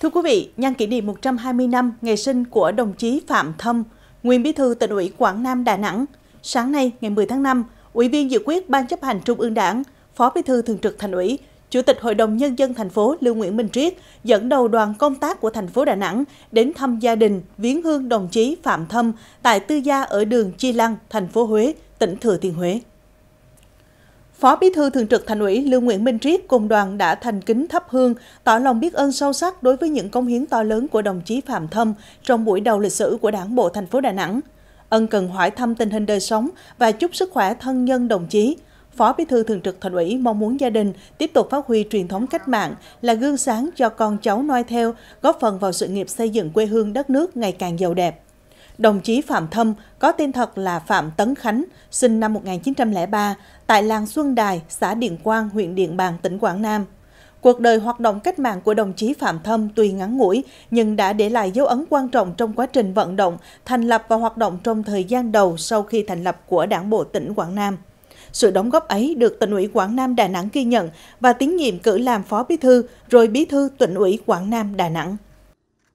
Thưa quý vị, nhân kỷ niệm 120 năm ngày sinh của đồng chí Phạm Thâm, nguyên bí thư tỉnh ủy Quảng Nam Đà Nẵng, sáng nay ngày 10 tháng 5, Ủy viên dự quyết Ban chấp hành Trung ương Đảng, Phó Bí thư Thường trực Thành ủy, Chủ tịch Hội đồng Nhân dân thành phố Lưu Nguyễn Minh Triết dẫn đầu đoàn công tác của thành phố Đà Nẵng đến thăm gia đình viếng hương đồng chí Phạm Thâm tại tư gia ở đường Chi Lăng, thành phố Huế, tỉnh Thừa Thiên Huế. Phó Bí thư Thường trực Thành ủy Lưu Nguyễn Minh Triết cùng đoàn đã thành kính thắp hương, tỏ lòng biết ơn sâu sắc đối với những công hiến to lớn của đồng chí Phạm Thâm trong buổi đầu lịch sử của Đảng bộ thành phố Đà Nẵng. Ân cần hỏi thăm tình hình đời sống và chúc sức khỏe thân nhân đồng chí. Phó Bí thư Thường trực Thành ủy mong muốn gia đình tiếp tục phát huy truyền thống cách mạng là gương sáng cho con cháu noi theo, góp phần vào sự nghiệp xây dựng quê hương đất nước ngày càng giàu đẹp. Đồng chí Phạm Thâm có tên thật là Phạm Tấn Khánh, sinh năm 1903 tại làng Xuân Đài, xã Điện Quang, huyện Điện Bàn, tỉnh Quảng Nam. Cuộc đời hoạt động cách mạng của đồng chí Phạm Thâm tuy ngắn ngủi nhưng đã để lại dấu ấn quan trọng trong quá trình vận động, thành lập và hoạt động trong thời gian đầu sau khi thành lập của Đảng bộ tỉnh Quảng Nam. Sự đóng góp ấy được tỉnh ủy Quảng Nam Đà Nẵng ghi nhận và tín nhiệm cử làm phó bí thư, rồi bí thư tỉnh ủy Quảng Nam Đà Nẵng.